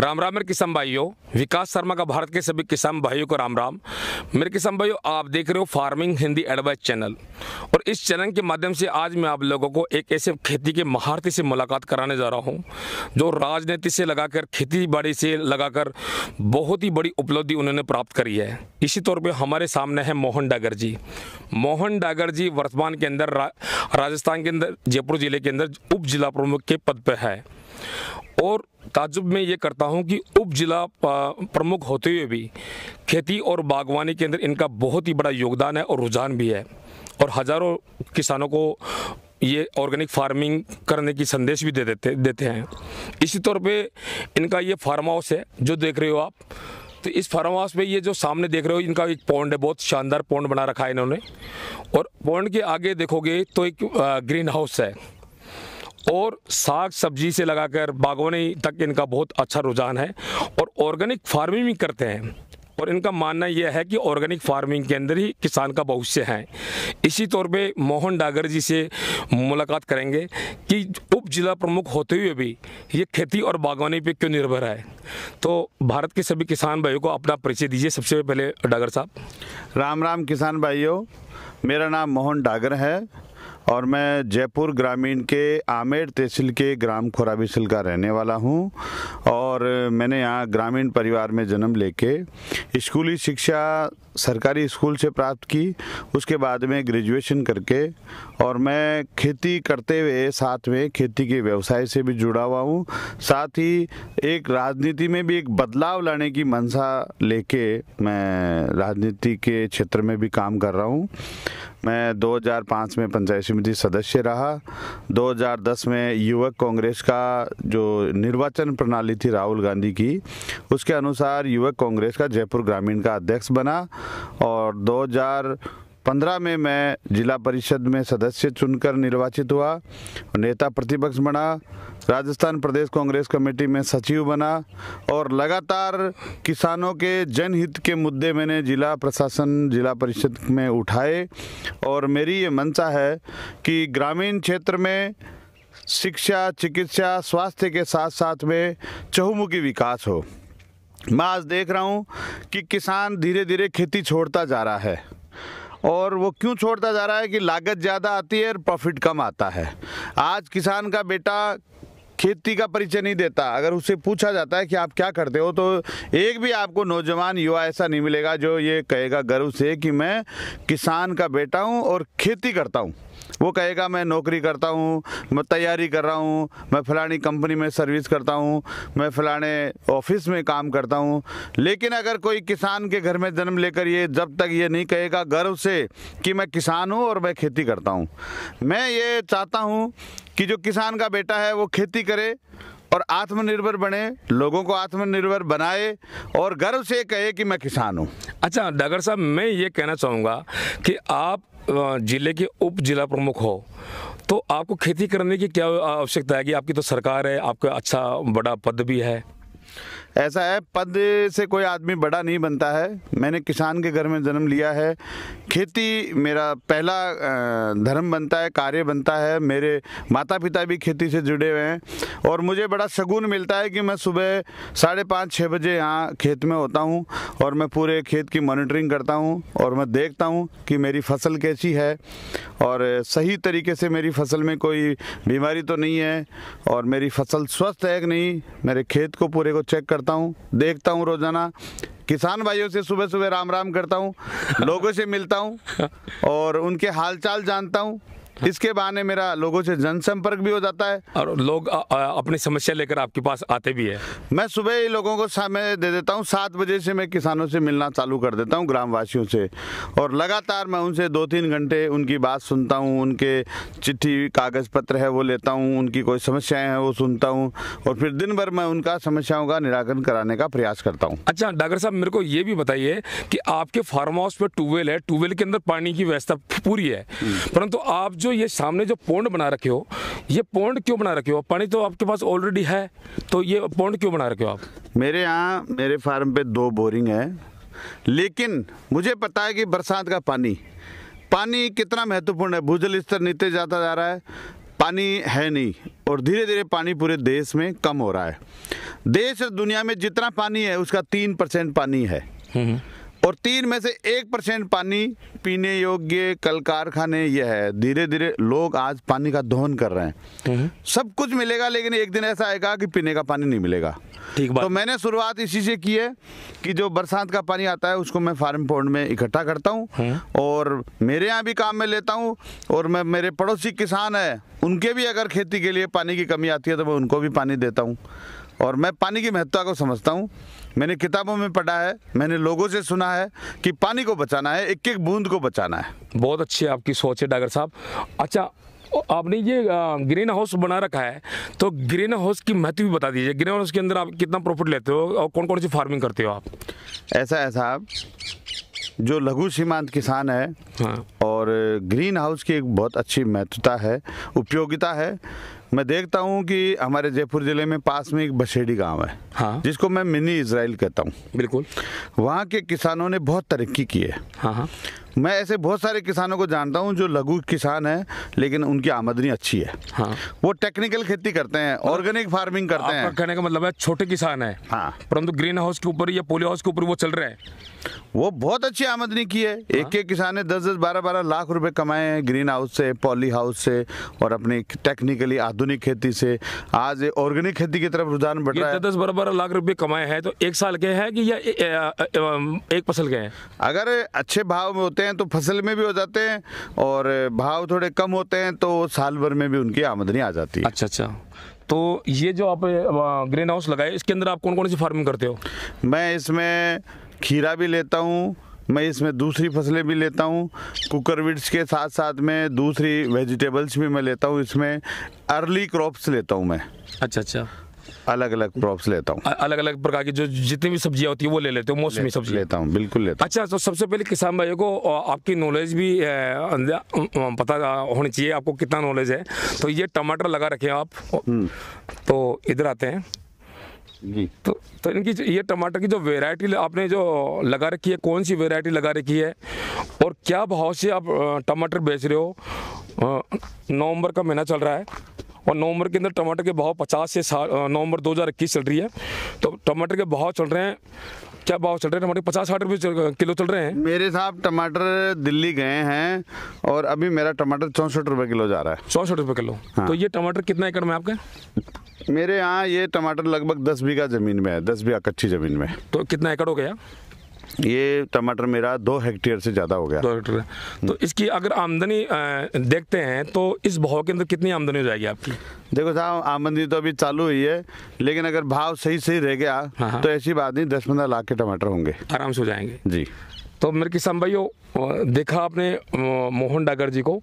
राम राम मेरे किसान भाइयों विकास शर्मा का भारत के सभी किसान भाइयों को राम राम मेरे किसान भाइयों आप देख रहे हो फार्मिंग हिंदी एडवाइस चैनल और इस चैनल के माध्यम से आज मैं आप लोगों को एक ऐसे खेती के महारती से मुलाकात कराने जा रहा हूँ जो राजनीति से लगाकर खेती बाड़ी से लगाकर बहुत ही बड़ी उपलब्धि उन्होंने प्राप्त करी है इसी तौर पर हमारे सामने है मोहन डागर जी मोहन डागर जी वर्तमान के अंदर रा, राजस्थान के अंदर जयपुर ज़िले के अंदर उप जिला प्रमुख के पद पर है और ताजुब में ये करता हूँ कि उप जिला प्रमुख होते हुए भी खेती और बागवानी के अंदर इनका बहुत ही बड़ा योगदान है और रुझान भी है और हज़ारों किसानों को ये ऑर्गेनिक फार्मिंग करने की संदेश भी दे देते देते हैं इसी तौर पे इनका ये फार्म हाउस है जो देख रहे हो आप तो इस फार्म हाउस में ये जो सामने देख रहे हो इनका एक पौंड है बहुत शानदार पौंड बना रखा है इन्होंने और पौंड के आगे देखोगे तो एक ग्रीन हाउस है और साग सब्जी से लगाकर बागवानी तक इनका बहुत अच्छा रुझान है और ऑर्गेनिक फार्मिंग भी करते हैं और इनका मानना यह है कि ऑर्गेनिक फार्मिंग के अंदर ही किसान का भविष्य है इसी तौर पे मोहन डागर जी से मुलाकात करेंगे कि उप जिला प्रमुख होते हुए भी ये खेती और बागवानी पे क्यों निर्भर है तो भारत के सभी किसान भाइयों को अपना परिचय दीजिए सबसे पहले डागर साहब राम राम किसान भाइयों मेरा नाम मोहन डागर है और मैं जयपुर ग्रामीण के आमेर तहसील के ग्राम खुराबिसल का रहने वाला हूँ और मैंने यहाँ ग्रामीण परिवार में जन्म लेके स्कूली शिक्षा सरकारी स्कूल से प्राप्त की उसके बाद में ग्रेजुएशन करके और मैं खेती करते हुए साथ में खेती के व्यवसाय से भी जुड़ा हुआ हूँ साथ ही एक राजनीति में भी एक बदलाव लाने की मंशा लेके मैं राजनीति के क्षेत्र में भी काम कर रहा हूँ मैं 2005 में पंचायत समिति सदस्य रहा 2010 में युवक कांग्रेस का जो निर्वाचन प्रणाली थी राहुल गांधी की उसके अनुसार युवक कांग्रेस का जयपुर ग्रामीण का अध्यक्ष बना और पंद्रह में मैं जिला परिषद में सदस्य चुनकर निर्वाचित हुआ नेता प्रतिपक्ष बना राजस्थान प्रदेश कांग्रेस कमेटी में सचिव बना और लगातार किसानों के जनहित के मुद्दे मैंने जिला प्रशासन जिला परिषद में उठाए और मेरी ये मंशा है कि ग्रामीण क्षेत्र में शिक्षा चिकित्सा स्वास्थ्य के साथ साथ में चहुमुखी विकास हो मैं आज देख रहा हूँ कि किसान धीरे धीरे खेती छोड़ता जा रहा है और वो क्यों छोड़ता जा रहा है कि लागत ज़्यादा आती है और प्रॉफिट कम आता है आज किसान का बेटा खेती का परिचय नहीं देता अगर उससे पूछा जाता है कि आप क्या करते हो तो एक भी आपको नौजवान युवा ऐसा नहीं मिलेगा जो ये कहेगा गर्व से कि मैं किसान का बेटा हूँ और खेती करता हूँ वो कहेगा मैं नौकरी करता हूँ मैं तैयारी कर रहा हूँ मैं फलानी कंपनी में सर्विस करता हूँ मैं फलाने ऑफिस में काम करता हूँ लेकिन अगर कोई किसान के घर में जन्म लेकर ये जब तक ये नहीं कहेगा गर्व से कि मैं किसान हूँ और मैं खेती करता हूँ मैं ये चाहता हूँ कि जो किसान का बेटा है वो खेती करे और आत्मनिर्भर बने लोगों को आत्मनिर्भर बनाए और गर्व से कहे कि मैं किसान हूँ अच्छा डागर साहब मैं ये कहना चाहूँगा कि आप ज़िले के उप जिला प्रमुख हो तो आपको खेती करने की क्या आवश्यकता है कि आपकी तो सरकार है आपका अच्छा बड़ा पद भी है ऐसा है पद से कोई आदमी बड़ा नहीं बनता है मैंने किसान के घर में जन्म लिया है खेती मेरा पहला धर्म बनता है कार्य बनता है मेरे माता पिता भी खेती से जुड़े हुए हैं और मुझे बड़ा शगुन मिलता है कि मैं सुबह साढ़े पाँच छः बजे यहाँ खेत में होता हूँ और मैं पूरे खेत की मॉनिटरिंग करता हूँ और मैं देखता हूँ कि मेरी फसल कैसी है और सही तरीके से मेरी फसल में कोई बीमारी तो नहीं है और मेरी फसल स्वस्थ है कि नहीं मेरे खेत को पूरे को चेक करता करता हूँ देखता हूँ रोजाना किसान भाइयों से सुबह सुबह राम राम करता हूँ लोगों से मिलता हूँ और उनके हालचाल जानता हूँ इसके बहाने मेरा लोगों से जनसंपर्क भी हो जाता है और लोग आ, आ, अपनी समस्या लेकर आपके पास आते भी है मैं सुबह ही लोगों को समय दे देता हूँ सात बजे से मैं किसानों से मिलना चालू कर देता हूँ ग्रामवासियों से और लगातार मैं उनसे दो तीन घंटे उनकी बात सुनता हूँ उनके चिट्ठी कागज़ पत्र है वो लेता हूँ उनकी कोई समस्याएं हैं वो सुनता हूँ और फिर दिन भर मैं उनका समस्याओं का निराकरण कराने का प्रयास करता हूँ अच्छा डॉक्टर साहब मेरे को ये भी बताइए कि आपके फार्म हाउस पर ट्यूबवेल है ट्यूबवेल के अंदर पानी की व्यवस्था पूरी है हम्म। परंतु आप जो जो ये सामने जो पोंड बना रखे हो ये पोंड क्यों बना रखे हो पानी तो आपके पास ऑलरेडी है तो ये पोंड क्यों बना रखे हो आप मेरे यहाँ मेरे फार्म पे दो बोरिंग है लेकिन मुझे पता है कि बरसात का पानी पानी कितना महत्वपूर्ण है भूजल स्तर नीचे जाता जा रहा है पानी है नहीं और धीरे धीरे पानी पूरे देश में कम हो रहा है देश और दुनिया में जितना पानी है उसका तीन परसेंट पानी है हम्म। और तीन में से एक परसेंट पानी पीने योग्य कल कारखाने यह है धीरे धीरे लोग आज पानी का दोहन कर रहे हैं हम्म। सब कुछ मिलेगा लेकिन एक दिन ऐसा आएगा कि पीने का पानी नहीं मिलेगा ठीक बात तो मैंने शुरुआत इसी से की है कि जो बरसात का पानी आता है उसको मैं फार्म पोर्ड में इकट्ठा करता हूँ हम्म। और मेरे यहाँ भी काम में लेता हूँ और मैं मेरे पड़ोसी किसान है उनके भी अगर खेती के लिए पानी की कमी आती है तो मैं उनको भी पानी देता हूँ और मैं पानी की महत्ता को समझता हूँ मैंने किताबों में पढ़ा है मैंने लोगों से सुना है कि पानी को बचाना है एक एक बूंद को बचाना है बहुत अच्छी आपकी सोच है डागर साहब अच्छा आपने ये ग्रीन हाउस बना रखा है तो ग्रीन हाउस की महत्व भी बता दीजिए ग्रीन हाउस के अंदर आप कितना प्रॉफिट लेते हो और कौन कौन सी फार्मिंग करते हो आप ऐसा है साहब जो लघु सीमांत किसान है हाँ। और ग्रीन हाउस की एक बहुत अच्छी महत्वता है उपयोगिता है मैं देखता हूँ कि हमारे जयपुर जिले में पास में एक बशेड़ी गांव है हाँ जिसको मैं मिनी इसराइल कहता हूँ बिल्कुल वहाँ के किसानों ने बहुत तरक्की की है हाँ हाँ मैं ऐसे बहुत सारे किसानों को जानता हूँ जो लघु किसान हैं लेकिन उनकी आमदनी अच्छी है हाँ। वो टेक्निकल खेती करते हैं ऑर्गेनिक मतलब फार्मिंग करते हैं कहने का मतलब है छोटे किसान है हाँ परंतु ग्रीन हाउस के ऊपर या पोलियो हाउस के ऊपर वो चल रहे हैं वो बहुत अच्छी आमदनी की है हाँ। एक एक किसान ने दस दस बारह बारह लाख रुपए कमाए हैं ग्रीन हाउस से पॉली हाउस से और अपनी टेक्निकली आधुनिक खेती से आज ऑर्गेनिक खेती की तरफ रुझान बढ़ रहा है दस बारह बारह लाख रुपए कमाए हैं तो एक साल के हैं कि या एक फसल के हैं अगर अच्छे भाव में होते हैं तो फसल में भी हो जाते हैं और भाव थोड़े कम होते हैं तो साल भर में भी उनकी आमदनी आ जाती है अच्छा अच्छा तो ये जो आप ग्रीन हाउस लगाए इसके अंदर आप कौन कौन सी फार्मिंग करते हो मैं इसमें खीरा भी लेता हूँ मैं इसमें दूसरी फसलें भी लेता हूँ कुकरविड्स के साथ साथ में दूसरी वेजिटेबल्स भी मैं लेता हूँ इसमें अर्ली क्रॉप्स लेता हूँ मैं अच्छा अच्छा अलग अलग क्रॉप्स लेता हूँ अलग अलग प्रकार की जो जितनी भी सब्जियाँ होती है वो ले लेते हैं मौसमी सब्जी लेता हूँ बिल्कुल लेता अच्छा तो सबसे पहले किसान भाई को आपकी नॉलेज भी पता होनी चाहिए आपको कितना नॉलेज है तो ये टमाटर लगा रखे आप हम्म। तो इधर आते हैं जी तो तो इनकी ये टमाटर की जो वेराइटी आपने जो लगा रखी है कौन सी वेरायटी लगा रखी है और क्या भाव से आप टमाटर बेच रहे हो नवंबर का महीना चल रहा है और नवंबर के अंदर टमाटर के भाव पचास से नवंबर दो हज़ार इक्कीस चल रही है तो टमाटर के भाव चल रहे हैं क्या भाव चल रहे हैं टमाटर पचास साठ रुपये किलो चल रहे हैं मेरे साहब टमाटर दिल्ली गए हैं और अभी मेरा टमाटर चौंसठ रुपये किलो जा रहा है चौंसठ रुपये किलो हाँ। तो ये टमाटर कितना एकड़ में आपके मेरे यहाँ ये टमाटर लगभग दस बीघा ज़मीन में है दस बीघा कच्ची ज़मीन में तो कितना एकड़ हो गया ये टमाटर मेरा दो हेक्टेयर से ज़्यादा हो गया दो हेक्टेयर तो हम्म। इसकी अगर आमदनी देखते हैं तो इस भाव के अंदर कितनी आमदनी हो जाएगी आपकी देखो साहब आमदनी तो अभी चालू हुई है लेकिन अगर भाव सही सही रह गया हाँ, हाँ। तो ऐसी बात नहीं दस पंद्रह लाख के टमाटर होंगे आराम से हो जाएंगे जी तो मेरे किसान भाइयों देखा आपने मोहन डागर जी को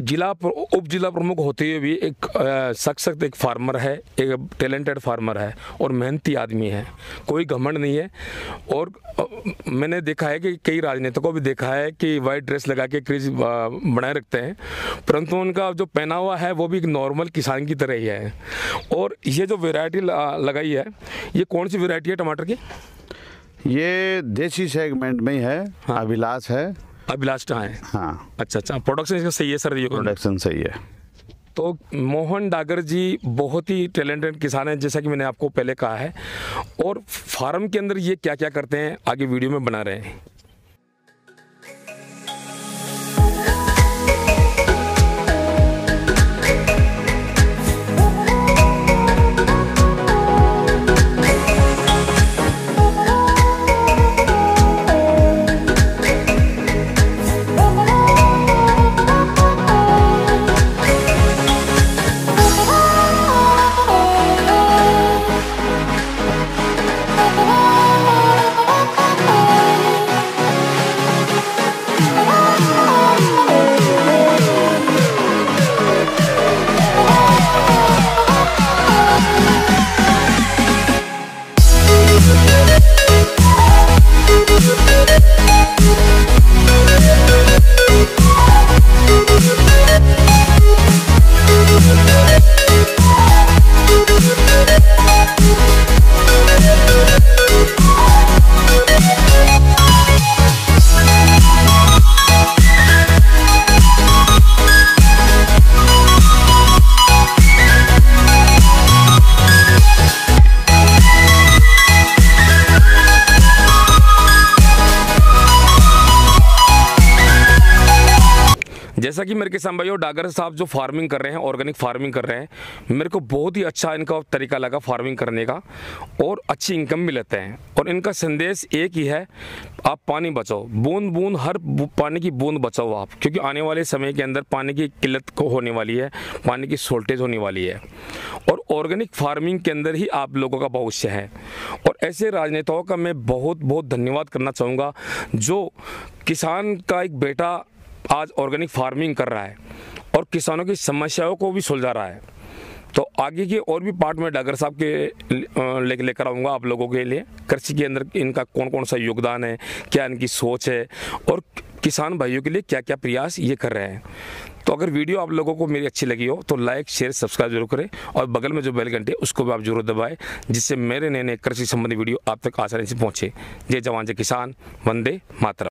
जिला उप जिला प्रमुख होते हुए भी एक सख्त एक फार्मर है एक टैलेंटेड फार्मर है और मेहनती आदमी है कोई घमंड नहीं है और मैंने देखा है कि कई राजनेताओं को भी देखा है कि वाइट ड्रेस लगा के क्रिज बनाए रखते हैं परंतु उनका जो पहनावा है वो भी एक नॉर्मल किसान की तरह ही है और ये जो वेराइटी लगाई है ये कौन सी वेराइटी है टमाटर की ये देसी सेगमेंट में ही है हाँ। अभिलाष है अभिलाष लास्ट है हाँ अच्छा अच्छा प्रोडक्शन इसका सही है सर ये प्रोडक्शन सही है तो मोहन डागर जी बहुत ही टैलेंटेड किसान हैं जैसा कि मैंने आपको पहले कहा है और फार्म के अंदर ये क्या क्या करते हैं आगे वीडियो में बना रहे हैं जैसा कि मेरे किसान भाई और डागर साहब जो फार्मिंग कर रहे हैं ऑर्गेनिक फार्मिंग कर रहे हैं मेरे को बहुत ही अच्छा इनका तरीका लगा फार्मिंग करने का और अच्छी इनकम भी लेते हैं और इनका संदेश एक ही है आप पानी बचाओ बूंद बूंद हर पानी की बूंद बचाओ आप क्योंकि आने वाले समय के अंदर पानी की किल्लत को होने वाली है पानी की शॉर्टेज होने वाली है और ऑर्गेनिक फार्मिंग के अंदर ही आप लोगों का भविष्य है और ऐसे राजनेताओं का मैं बहुत बहुत धन्यवाद करना चाहूँगा जो किसान का एक बेटा आज ऑर्गेनिक फार्मिंग कर रहा है और किसानों की समस्याओं को भी सुलझा रहा है तो आगे के और भी पार्ट में डागर साहब के लेकर ले आऊँगा आप लोगों के लिए कृषि के अंदर इनका कौन कौन सा योगदान है क्या इनकी सोच है और किसान भाइयों के लिए क्या क्या प्रयास ये कर रहे हैं तो अगर वीडियो आप लोगों को मेरी अच्छी लगी हो तो लाइक शेयर सब्सक्राइब जरूर करें और बगल में जो बेल घंटे उसको भी आप जरूर दबाएं जिससे मेरे नए नए कृषि संबंधी वीडियो आप तक आसानी से पहुंचे जय जवान जय किसान वंदे मातरम